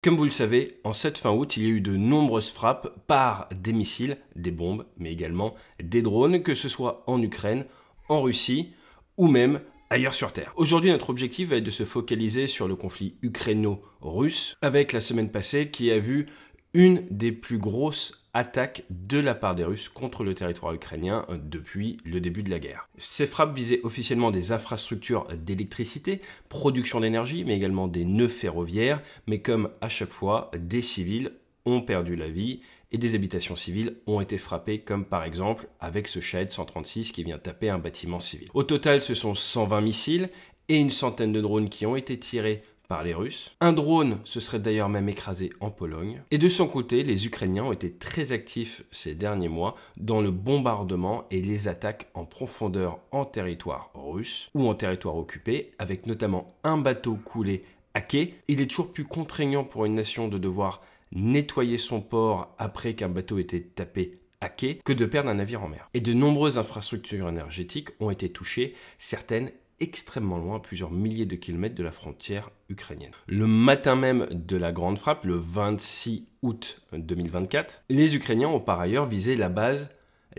Comme vous le savez, en cette fin août, il y a eu de nombreuses frappes par des missiles, des bombes, mais également des drones, que ce soit en Ukraine, en Russie ou même ailleurs sur Terre. Aujourd'hui, notre objectif va être de se focaliser sur le conflit ukraino-russe, avec la semaine passée qui a vu une des plus grosses attaques de la part des Russes contre le territoire ukrainien euh, depuis le début de la guerre. Ces frappes visaient officiellement des infrastructures d'électricité, production d'énergie, mais également des nœuds ferroviaires, mais comme à chaque fois, des civils ont perdu la vie et des habitations civiles ont été frappées, comme par exemple avec ce Shahed 136 qui vient taper un bâtiment civil. Au total, ce sont 120 missiles et une centaine de drones qui ont été tirés par les Russes. Un drone se serait d'ailleurs même écrasé en Pologne. Et de son côté, les Ukrainiens ont été très actifs ces derniers mois dans le bombardement et les attaques en profondeur en territoire russe ou en territoire occupé, avec notamment un bateau coulé à quai. Il est toujours plus contraignant pour une nation de devoir nettoyer son port après qu'un bateau ait été tapé à quai que de perdre un navire en mer. Et de nombreuses infrastructures énergétiques ont été touchées, certaines extrêmement loin, plusieurs milliers de kilomètres de la frontière ukrainienne. Le matin même de la grande frappe, le 26 août 2024, les Ukrainiens ont par ailleurs visé la base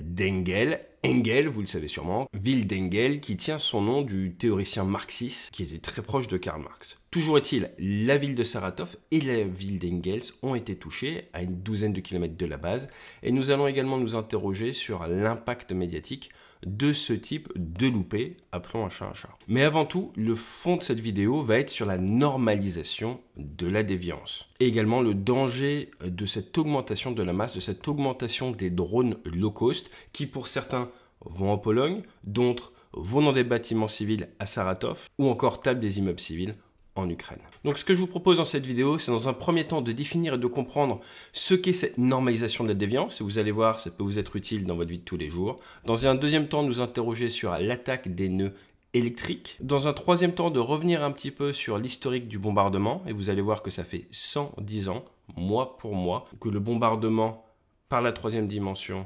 d'Engel. Engel, vous le savez sûrement, ville d'Engel qui tient son nom du théoricien marxiste qui était très proche de Karl Marx. Toujours est-il, la ville de Saratov et la ville d'Engels ont été touchées à une douzaine de kilomètres de la base et nous allons également nous interroger sur l'impact médiatique de ce type de loupé, appelons un chat un chat. Mais avant tout, le fond de cette vidéo va être sur la normalisation de la déviance. Et également le danger de cette augmentation de la masse, de cette augmentation des drones low cost, qui pour certains vont en Pologne, d'autres vont dans des bâtiments civils à Saratov, ou encore tapent des immeubles civils en Ukraine. Donc ce que je vous propose dans cette vidéo, c'est dans un premier temps de définir et de comprendre ce qu'est cette normalisation de la déviance, et vous allez voir, ça peut vous être utile dans votre vie de tous les jours. Dans un deuxième temps, nous interroger sur l'attaque des nœuds électriques. Dans un troisième temps, de revenir un petit peu sur l'historique du bombardement, et vous allez voir que ça fait 110 ans, mois pour mois, que le bombardement par la troisième dimension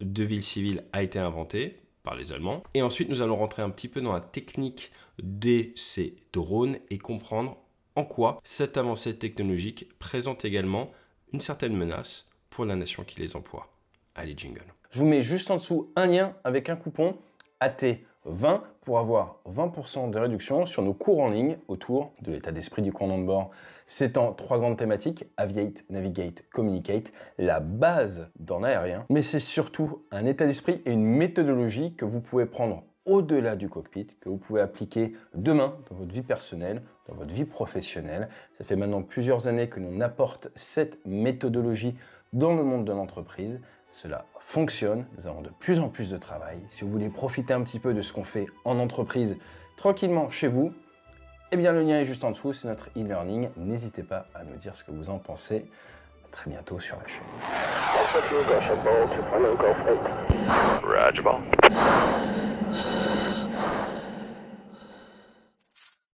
de villes civiles a été inventé par les Allemands. Et ensuite, nous allons rentrer un petit peu dans la technique de ces drones et comprendre en quoi cette avancée technologique présente également une certaine menace pour la nation qui les emploie. Allez, jingle. Je vous mets juste en dessous un lien avec un coupon AT20 pour avoir 20% de réduction sur nos cours en ligne autour de l'état d'esprit du commandant de bord. C'est en trois grandes thématiques, Aviate, Navigate, Communicate, la base dans aérien. mais c'est surtout un état d'esprit et une méthodologie que vous pouvez prendre au-delà du cockpit que vous pouvez appliquer demain dans votre vie personnelle, dans votre vie professionnelle. Ça fait maintenant plusieurs années que l'on apporte cette méthodologie dans le monde de l'entreprise. Cela fonctionne, nous avons de plus en plus de travail. Si vous voulez profiter un petit peu de ce qu'on fait en entreprise tranquillement chez vous, eh bien le lien est juste en dessous, c'est notre e-learning. N'hésitez pas à nous dire ce que vous en pensez. très bientôt sur la chaîne.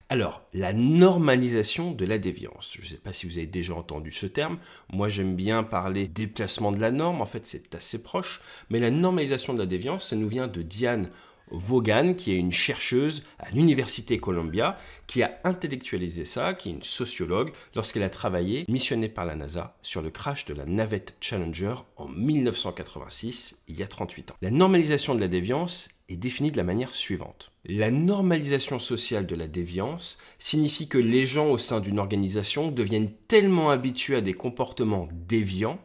Alors, la normalisation de la déviance. Je ne sais pas si vous avez déjà entendu ce terme. Moi, j'aime bien parler déplacement de la norme. En fait, c'est assez proche. Mais la normalisation de la déviance, ça nous vient de Diane Vaughan, qui est une chercheuse à l'Université Columbia, qui a intellectualisé ça, qui est une sociologue, lorsqu'elle a travaillé, missionnée par la NASA, sur le crash de la navette Challenger en 1986, il y a 38 ans. La normalisation de la déviance est définie de la manière suivante. La normalisation sociale de la déviance signifie que les gens au sein d'une organisation deviennent tellement habitués à des comportements déviants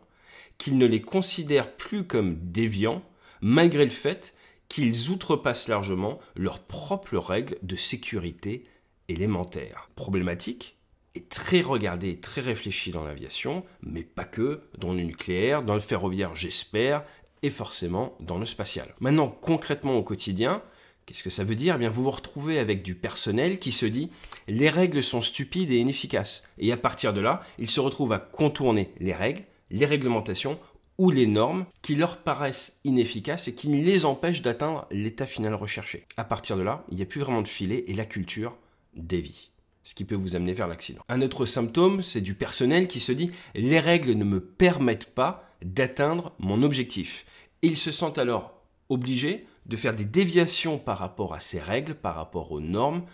qu'ils ne les considèrent plus comme déviants malgré le fait qu'ils outrepassent largement leurs propres règles de sécurité élémentaires. Problématique est très regardée et très réfléchie dans l'aviation, mais pas que, dans le nucléaire, dans le ferroviaire j'espère, et forcément dans le spatial. Maintenant, concrètement au quotidien, Qu'est-ce que ça veut dire eh bien, Vous vous retrouvez avec du personnel qui se dit les règles sont stupides et inefficaces. Et à partir de là, ils se retrouvent à contourner les règles, les réglementations ou les normes qui leur paraissent inefficaces et qui les empêchent d'atteindre l'état final recherché. À partir de là, il n'y a plus vraiment de filet et la culture dévie ce qui peut vous amener vers l'accident. Un autre symptôme, c'est du personnel qui se dit les règles ne me permettent pas d'atteindre mon objectif. Ils se sentent alors obligés de faire des déviations par rapport à ces règles, par rapport aux normes,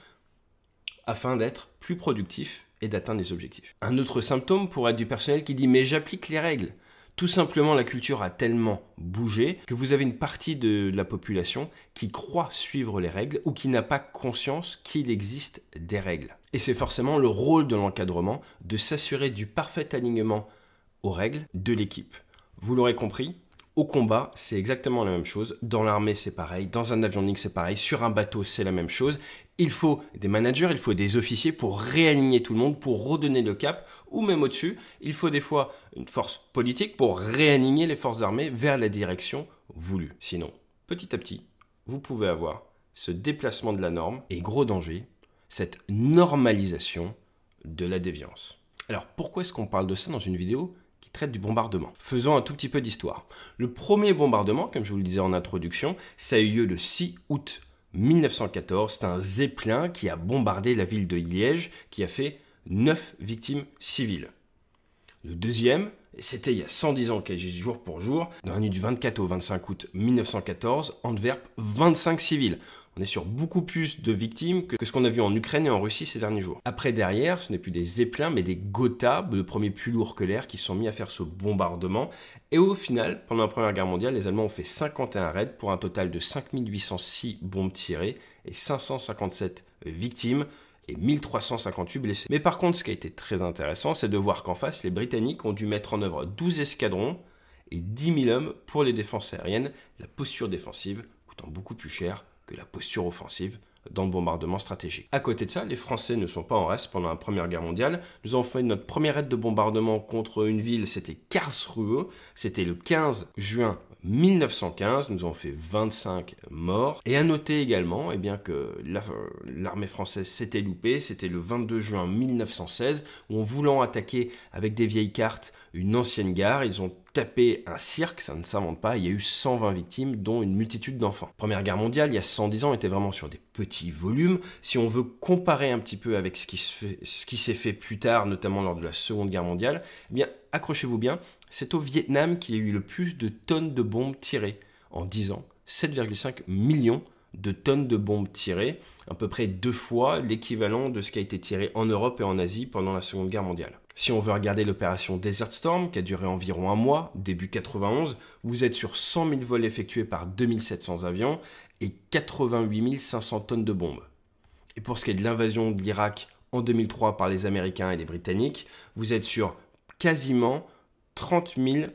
afin d'être plus productif et d'atteindre les objectifs. Un autre symptôme pourrait être du personnel qui dit mais j'applique les règles, tout simplement, la culture a tellement bougé que vous avez une partie de, la population qui croit suivre les règles ou qui n'a pas conscience qu'il existe des règles. Et c'est forcément le rôle de l'encadrement de s'assurer du parfait alignement aux règles de l'équipe. Vous l'aurez compris, au combat, c'est exactement la même chose. Dans l'armée, c'est pareil. Dans un avion ligne, c'est pareil. Sur un bateau, c'est la même chose. Il faut des managers, il faut des officiers pour réaligner tout le monde, pour redonner le cap, ou même au-dessus, il faut des fois une force politique pour réaligner les forces armées vers la direction voulue. Sinon, petit à petit, vous pouvez avoir ce déplacement de la norme et gros danger, cette normalisation de la déviance. Alors pourquoi est-ce qu'on parle de ça dans une vidéo qui traite du bombardement. Faisons un tout petit peu d'histoire. Le premier bombardement, comme je vous le disais en introduction, ça a eu lieu le 6 août 1914, c'est un Zeppelin qui a bombardé la ville de Liège qui a fait 9 victimes civiles. Le deuxième, c'était il y a 110 ans quasi jour pour jour, dans la nuit du 24 au 25 août 1914, Antwerp, 25 civils. On est sur beaucoup plus de victimes que ce qu'on a vu en Ukraine et en Russie ces derniers jours. Après, derrière, ce n'est plus des Zeppelins, mais des Gotha, le premier plus lourd que l'air, qui sont mis à faire ce bombardement. Et au final, pendant la Première Guerre mondiale, les Allemands ont fait 51 raids pour un total de 5806 bombes tirées et 557 victimes et 1358 blessés. Mais par contre, ce qui a été très intéressant, c'est de voir qu'en face, les Britanniques ont dû mettre en œuvre 12 escadrons et 10 000 hommes pour les défenses aériennes, la posture défensive coûtant beaucoup plus cher que la posture offensive dans le bombardement stratégique. À côté de ça, les Français ne sont pas en reste pendant la Première Guerre mondiale. Nous avons fait notre première aide de bombardement contre une ville, c'était Karlsruhe, c'était le 15 juin 1915, nous avons fait 25 morts. Et à noter également et eh bien, que l'armée française s'était loupée, c'était le 22 juin 1916, où en voulant attaquer avec des vieilles cartes une ancienne gare, ils ont taper un cirque, ça ne s'invente pas, il y a eu 120 victimes, dont une multitude d'enfants. Première guerre mondiale, il y a 110 ans, était vraiment sur des petits volumes. Si on veut comparer un petit peu avec ce qui s'est fait, fait, plus tard, notamment lors de la Seconde Guerre mondiale, eh bien, accrochez-vous bien, c'est au Vietnam qu'il y a eu le plus de tonnes de bombes tirées en 10 ans, 7,5 millions de tonnes de bombes tirées, à peu près deux fois l'équivalent de ce qui a été tiré en Europe et en Asie pendant la Seconde Guerre mondiale. Si on veut regarder l'opération Desert Storm, qui a duré environ un mois, début 91, vous êtes sur 100 000 vols effectués par 2700 avions et 88 500 tonnes de bombes. Et pour ce qui est de l'invasion de l'Irak en 2003 par les Américains et les Britanniques, vous êtes sur quasiment 30 000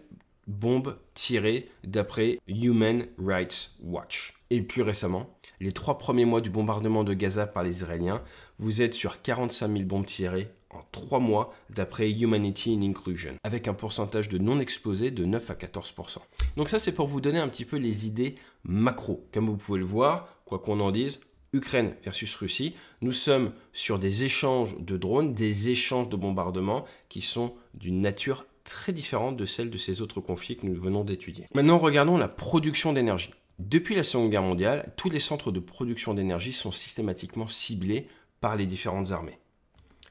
bombes tirées d'après Human Rights Watch. Et plus récemment, les trois premiers mois du bombardement de Gaza par les Israéliens, vous êtes sur 45 000 bombes tirées en trois mois d'après Humanity in Inclusion, avec un pourcentage de non-exposés de 9 à 14%. Donc ça c'est pour vous donner un petit peu les idées macro. Comme vous pouvez le voir, quoi qu'on en dise, Ukraine versus Russie, nous sommes sur des échanges de drones, des échanges de bombardements qui sont d'une nature très différente de celle de ces autres conflits que nous venons d'étudier. Maintenant, regardons la production d'énergie. Depuis la Seconde Guerre mondiale, tous les centres de production d'énergie sont systématiquement ciblés par les différentes armées.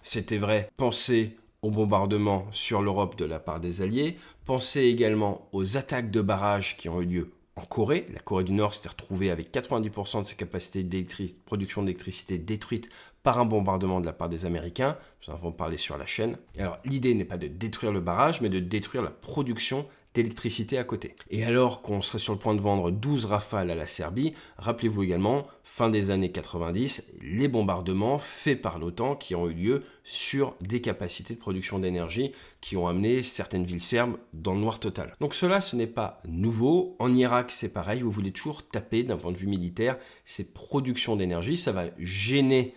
C'était vrai, pensez au bombardement sur l'Europe de la part des Alliés, pensez également aux attaques de barrages qui ont eu lieu en Corée. La Corée du Nord s'est retrouvée avec 90% de ses capacités de production d'électricité détruite par un bombardement de la part des Américains. Nous en avons parlé sur la chaîne. Alors l'idée n'est pas de détruire le barrage, mais de détruire la production électricité à côté. Et alors qu'on serait sur le point de vendre 12 rafales à la Serbie, rappelez-vous également, fin des années 90, les bombardements faits par l'OTAN qui ont eu lieu sur des capacités de production d'énergie qui ont amené certaines villes serbes dans le noir total. Donc cela, ce n'est pas nouveau. En Irak, c'est pareil, vous voulez toujours taper d'un point de vue militaire ces productions d'énergie, ça va gêner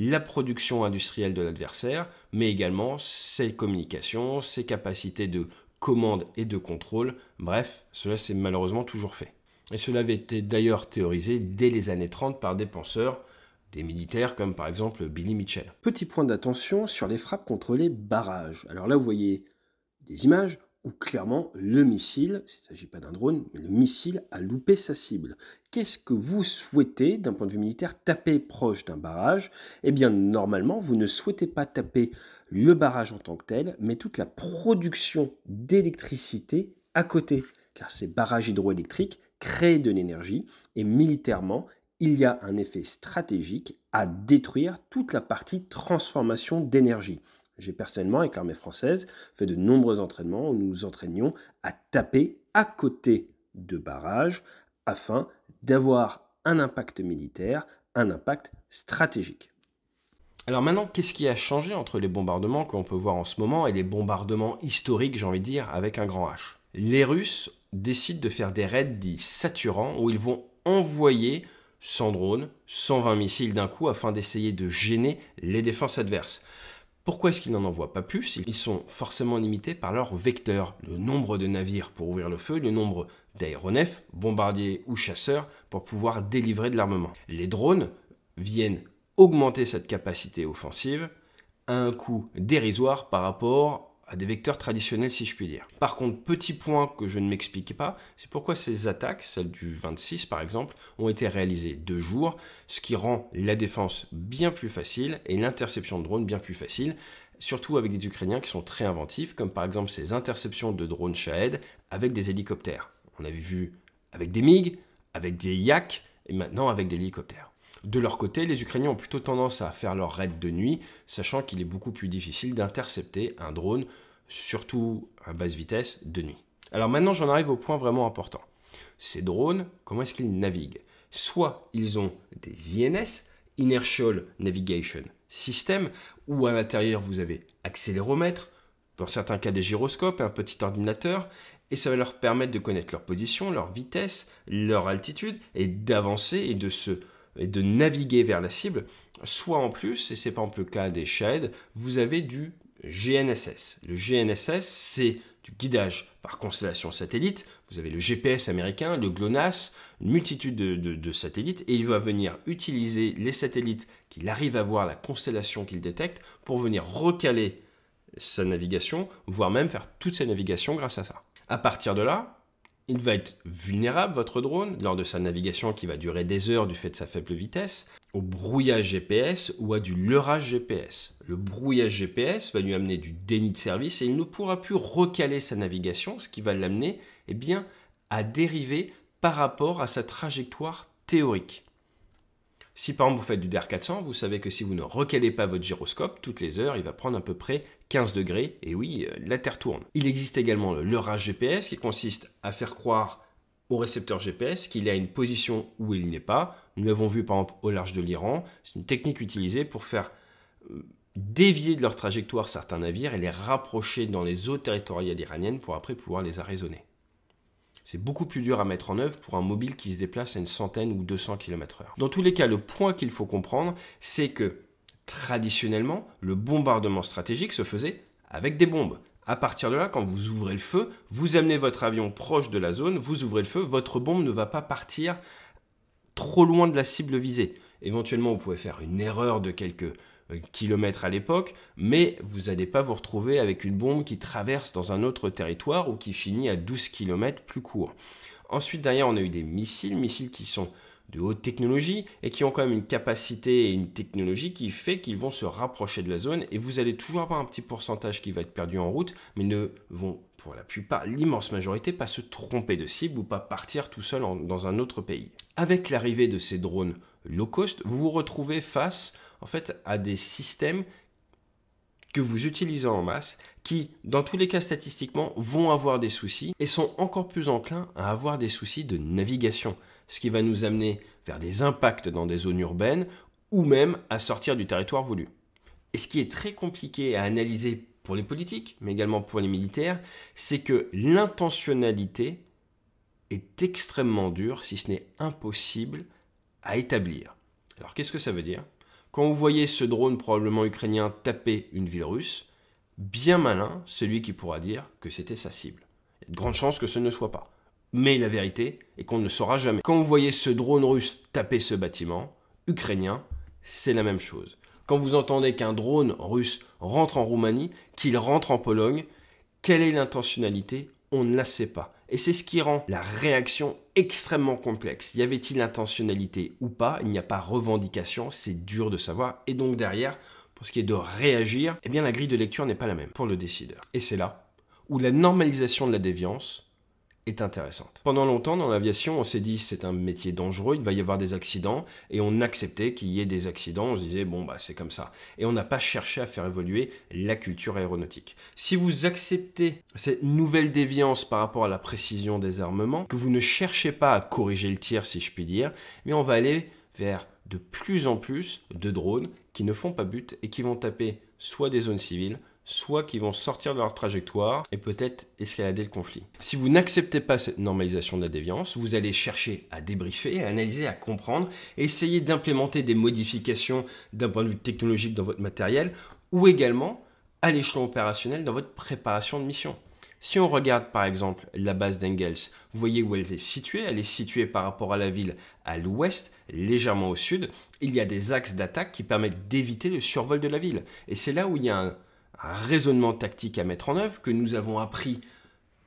la production industrielle de l'adversaire, mais également ses communications, ses capacités de commande et de contrôle. Bref, cela s'est malheureusement toujours fait. Et cela avait été d'ailleurs théorisé dès les années 30 par des penseurs, des militaires comme par exemple Billy Mitchell. Petit point d'attention sur les frappes contre les barrages. Alors là, vous voyez des images, clairement le missile, il ne s'agit pas d'un drone, mais le missile a loupé sa cible. Qu'est-ce que vous souhaitez d'un point de vue militaire taper proche d'un barrage Eh bien normalement, vous ne souhaitez pas taper le barrage en tant que tel, mais toute la production d'électricité à côté, car ces barrages hydroélectriques créent de l'énergie et militairement, il y a un effet stratégique à détruire toute la partie transformation d'énergie. J'ai personnellement, avec l'armée française, fait de nombreux entraînements où nous nous entraînions à taper à côté de barrages afin d'avoir un impact militaire, un impact stratégique. Alors maintenant, qu'est-ce qui a changé entre les bombardements qu'on peut voir en ce moment et les bombardements historiques, j'ai envie de dire, avec un grand H Les Russes décident de faire des raids dits saturants où ils vont envoyer 100 drones, 120 missiles d'un coup afin d'essayer de gêner les défenses adverses. Pourquoi est-ce qu'ils n'en envoient pas plus Ils sont forcément limités par leur vecteur, le nombre de navires pour ouvrir le feu, le nombre d'aéronefs, bombardiers ou chasseurs pour pouvoir délivrer de l'armement. Les drones viennent augmenter cette capacité offensive à un coût dérisoire par rapport à à des vecteurs traditionnels si je puis dire. Par contre, petit point que je ne m'explique pas, c'est pourquoi ces attaques, celles du 26 par exemple, ont été réalisées deux jours, ce qui rend la défense bien plus facile et l'interception de drones bien plus facile, surtout avec des Ukrainiens qui sont très inventifs, comme par exemple ces interceptions de drones Shahed avec des hélicoptères. On avait vu avec des MiG, avec des Yak et maintenant avec des hélicoptères. De leur côté, les Ukrainiens ont plutôt tendance à faire leur raids de nuit, sachant qu'il est beaucoup plus difficile d'intercepter un drone, surtout à basse vitesse, de nuit. Alors maintenant, j'en arrive au point vraiment important. Ces drones, comment est-ce qu'ils naviguent Soit ils ont des INS, Inertial Navigation System, ou à l'intérieur vous avez accéléromètre, dans certains cas des gyroscopes et un petit ordinateur, et ça va leur permettre de connaître leur position, leur vitesse, leur altitude, et d'avancer et de se et de naviguer vers la cible, soit en plus, et c'est par exemple le cas des Shades, vous avez du GNSS. Le GNSS, c'est du guidage par constellation satellite. Vous avez le GPS américain, le GLONASS, une multitude de, de satellites, et il va venir utiliser les satellites qu'il arrive à voir, la constellation qu'il détecte, pour venir recaler sa navigation, voire même faire toute sa navigation grâce à ça. À partir de là, il va être vulnérable, votre drone, lors de sa navigation qui va durer des heures du fait de sa faible vitesse, au brouillage GPS ou à du leurrage GPS. Le brouillage GPS va lui amener du déni de service et il ne pourra plus recaler sa navigation, ce qui va l'amener eh bien, à dériver par rapport à sa trajectoire théorique. Si par exemple vous faites du DR400, vous savez que si vous ne recalez pas votre gyroscope, toutes les heures, il va prendre à peu près 15 degrés, et oui, euh, la Terre tourne. Il existe également le GPS qui consiste à faire croire au récepteur GPS qu'il est à une position où il n'est pas. Nous l'avons vu par exemple au large de l'Iran. C'est une technique utilisée pour faire euh, dévier de leur trajectoire certains navires et les rapprocher dans les eaux territoriales iraniennes pour après pouvoir les arraisonner. C'est beaucoup plus dur à mettre en œuvre pour un mobile qui se déplace à une centaine ou 200 km/h. Dans tous les cas, le point qu'il faut comprendre, c'est que traditionnellement, le bombardement stratégique se faisait avec des bombes. À partir de là, quand vous ouvrez le feu, vous amenez votre avion proche de la zone, vous ouvrez le feu, votre bombe ne va pas partir trop loin de la cible visée. Éventuellement, vous pouvez faire une erreur de quelques euh, kilomètres à l'époque, mais vous n'allez pas vous retrouver avec une bombe qui traverse dans un autre territoire ou qui finit à 12 km plus court. Ensuite, derrière, on a eu des missiles, missiles qui sont de haute technologie et qui ont quand même une capacité et une technologie qui fait qu'ils vont se rapprocher de la zone et vous allez toujours avoir un petit pourcentage qui va être perdu en route, mais ne vont pour la plupart, l'immense majorité, pas se tromper de cible ou pas partir tout seul dans un autre pays. Avec l'arrivée de ces drones low cost, vous vous retrouvez face en fait à des systèmes que vous utilisez en masse qui, dans tous les cas statistiquement, vont avoir des soucis et sont encore plus enclins à avoir des soucis de navigation, ce qui va nous amener vers des impacts dans des zones urbaines ou même à sortir du territoire voulu. Et ce qui est très compliqué à analyser pour les politiques, mais également pour les militaires, c'est que l'intentionnalité est extrêmement dure, si ce n'est impossible, à établir. Alors qu'est-ce que ça veut dire quand vous voyez ce drone probablement ukrainien taper une ville russe, bien malin celui qui pourra dire que c'était sa cible. Il y a de grandes chances que ce ne soit pas. Mais la vérité est qu'on ne saura jamais. Quand vous voyez ce drone russe taper ce bâtiment ukrainien, c'est la même chose. Quand vous entendez qu'un drone russe rentre en Roumanie, qu'il rentre en Pologne, quelle est l'intentionnalité On ne la sait pas et c'est ce qui rend la réaction extrêmement complexe. Y avait-il intentionnalité ou pas Il n'y a pas revendication, c'est dur de savoir. Et donc derrière, pour ce qui est de réagir, eh bien la grille de lecture n'est pas la même pour le décideur. Et c'est là où la normalisation de la déviance intéressante. Pendant longtemps, dans l'aviation, on s'est dit c'est un métier dangereux, il va y avoir des accidents, et on acceptait qu'il y ait des accidents, on se disait bon bah c'est comme ça. Et on n'a pas cherché à faire évoluer la culture aéronautique. Si vous acceptez cette nouvelle déviance par rapport à la précision des armements, que vous ne cherchez pas à corriger le tir si je puis dire, mais on va aller vers de plus en plus de drones qui ne font pas but et qui vont taper soit des zones civiles, soit qu'ils vont sortir de leur trajectoire et peut-être escalader le conflit. Si vous n'acceptez pas cette normalisation de la déviance, vous allez chercher à débriefer, à analyser, à comprendre, essayer d'implémenter des modifications d'un point de vue technologique dans votre matériel ou également à l'échelon opérationnel dans votre préparation de mission. Si on regarde par exemple la base d'Engels, vous voyez où elle est située. Elle est située par rapport à la ville à l'ouest, légèrement au sud. Il y a des axes d'attaque qui permettent d'éviter le survol de la ville. Et c'est là où il y a un raisonnement tactique à mettre en œuvre que nous avons appris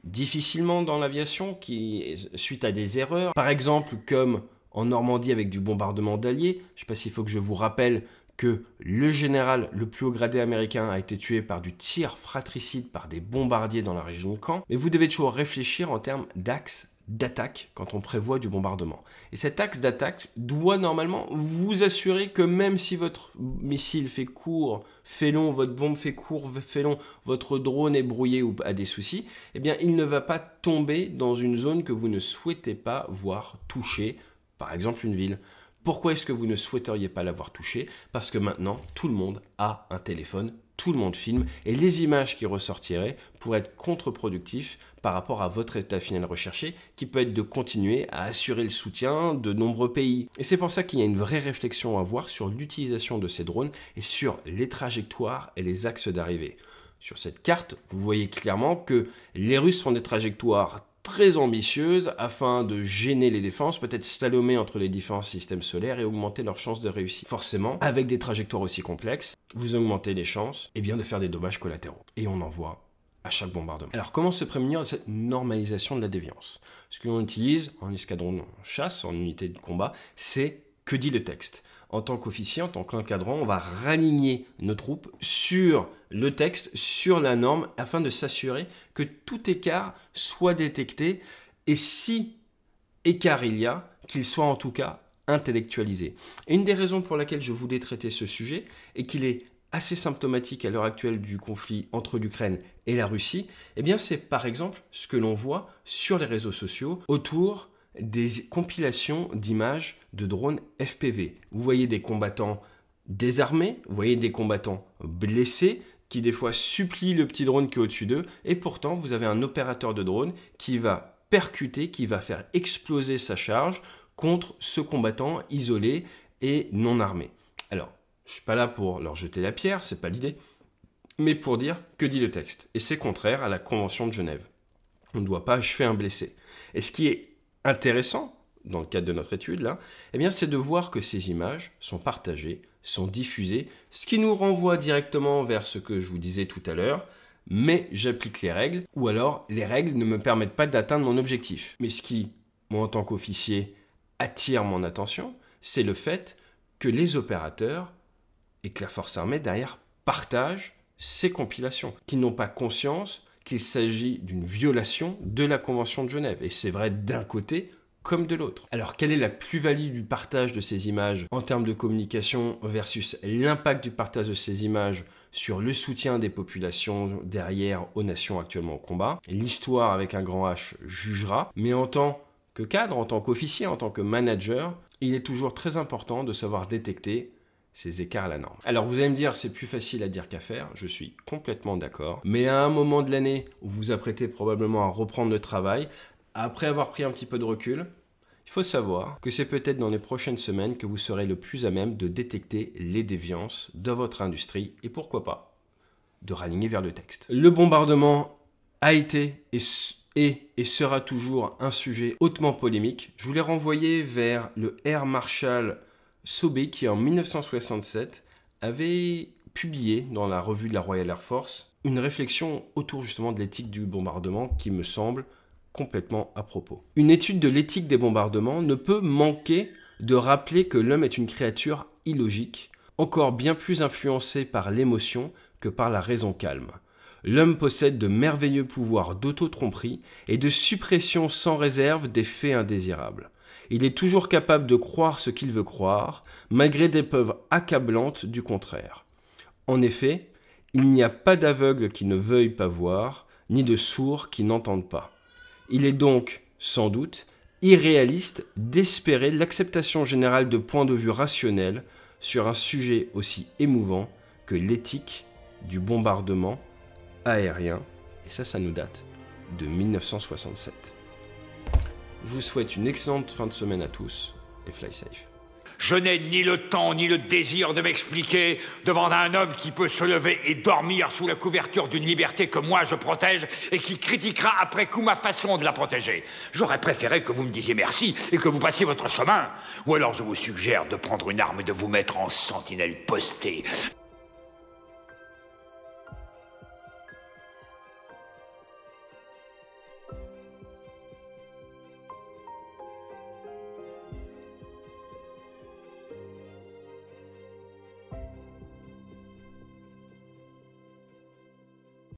difficilement dans l'aviation, qui suite à des erreurs, par exemple comme en Normandie avec du bombardement d'alliés. Je ne sais pas s'il faut que je vous rappelle que le général le plus haut gradé américain a été tué par du tir fratricide par des bombardiers dans la région de Caen. Mais vous devez toujours réfléchir en termes d'axe d'attaque quand on prévoit du bombardement. Et cet axe d'attaque doit normalement vous assurer que même si votre missile fait court, fait long, votre bombe fait court, fait long, votre drone est brouillé ou a des soucis, eh bien il ne va pas tomber dans une zone que vous ne souhaitez pas voir toucher, par exemple une ville. Pourquoi est-ce que vous ne souhaiteriez pas l'avoir touchée Parce que maintenant, tout le monde a un téléphone tout le monde filme et les images qui ressortiraient pourraient être contre-productifs par rapport à votre état final recherché, qui peut être de continuer à assurer le soutien de nombreux pays. Et c'est pour ça qu'il y a une vraie réflexion à avoir sur l'utilisation de ces drones et sur les trajectoires et les axes d'arrivée. Sur cette carte, vous voyez clairement que les Russes font des trajectoires très ambitieuse afin de gêner les défenses, peut-être slalomer entre les différents systèmes solaires et augmenter leurs chances de réussite. Forcément, avec des trajectoires aussi complexes, vous augmentez les chances et eh bien, de faire des dommages collatéraux. Et on en voit à chaque bombardement. Alors comment se prémunir de cette normalisation de la déviance Ce que l'on utilise en escadron chasse, en unité de combat, c'est que dit le texte en tant qu'officier, en tant qu'encadrant, on va raligner nos troupes sur le texte, sur la norme, afin de s'assurer que tout écart soit détecté, et si écart il y a, qu'il soit en tout cas intellectualisé. une des raisons pour laquelle je voulais traiter ce sujet et qu'il est assez symptomatique à l'heure actuelle du conflit entre l'Ukraine et la Russie, eh bien c'est par exemple ce que l'on voit sur les réseaux sociaux autour des compilations d'images de drones FPV. Vous voyez des combattants désarmés, vous voyez des combattants blessés, qui des fois supplient le petit drone qui est au-dessus d'eux, et pourtant vous avez un opérateur de drone qui va percuter, qui va faire exploser sa charge contre ce combattant isolé et non armé. Alors, je ne suis pas là pour leur jeter la pierre, c'est pas l'idée, mais pour dire que dit le texte. Et c'est contraire à la Convention de Genève. On ne doit pas achever un blessé. Et ce qui est intéressant dans le cadre de notre étude là, eh bien c'est de voir que ces images sont partagées, sont diffusées, ce qui nous renvoie directement vers ce que je vous disais tout à l'heure, mais j'applique les règles, ou alors les règles ne me permettent pas d'atteindre mon objectif. Mais ce qui, moi en tant qu'officier, attire mon attention, c'est le fait que les opérateurs et que la force armée derrière partagent ces compilations, qui n'ont pas conscience qu'il s'agit d'une violation de la Convention de Genève. Et c'est vrai d'un côté comme de l'autre. Alors quelle est la plus-value du partage de ces images en termes de communication versus l'impact du partage de ces images sur le soutien des populations derrière aux nations actuellement au combat L'histoire avec un grand H jugera, mais en tant que cadre, en tant qu'officier, en tant que manager, il est toujours très important de savoir détecter ces écarts à la norme. Alors vous allez me dire, c'est plus facile à dire qu'à faire, je suis complètement d'accord, mais à un moment de l'année, où vous vous apprêtez probablement à reprendre le travail, après avoir pris un petit peu de recul, il faut savoir que c'est peut-être dans les prochaines semaines que vous serez le plus à même de détecter les déviances de votre industrie et pourquoi pas de raligner vers le texte. Le bombardement a été et et sera toujours un sujet hautement polémique. Je voulais renvoyer vers le Air Marshall Sobey qui en 1967 avait publié dans la revue de la Royal Air Force une réflexion autour justement de l'éthique du bombardement qui me semble complètement à propos. Une étude de l'éthique des bombardements ne peut manquer de rappeler que l'homme est une créature illogique, encore bien plus influencée par l'émotion que par la raison calme. L'homme possède de merveilleux pouvoirs d'auto-tromperie et de suppression sans réserve des faits indésirables. Il est toujours capable de croire ce qu'il veut croire, malgré des preuves accablantes du contraire. En effet, il n'y a pas d'aveugle qui ne veuille pas voir, ni de sourd qui n'entendent pas. Il est donc, sans doute, irréaliste d'espérer l'acceptation générale de points de vue rationnels sur un sujet aussi émouvant que l'éthique du bombardement aérien, et ça ça nous date de 1967. Je vous souhaite une excellente fin de semaine à tous et fly safe. Je n'ai ni le temps ni le désir de m'expliquer devant un homme qui peut se lever et dormir sous la couverture d'une liberté que moi je protège et qui critiquera après coup ma façon de la protéger. J'aurais préféré que vous me disiez merci et que vous passiez votre chemin. Ou alors je vous suggère de prendre une arme et de vous mettre en sentinelle postée.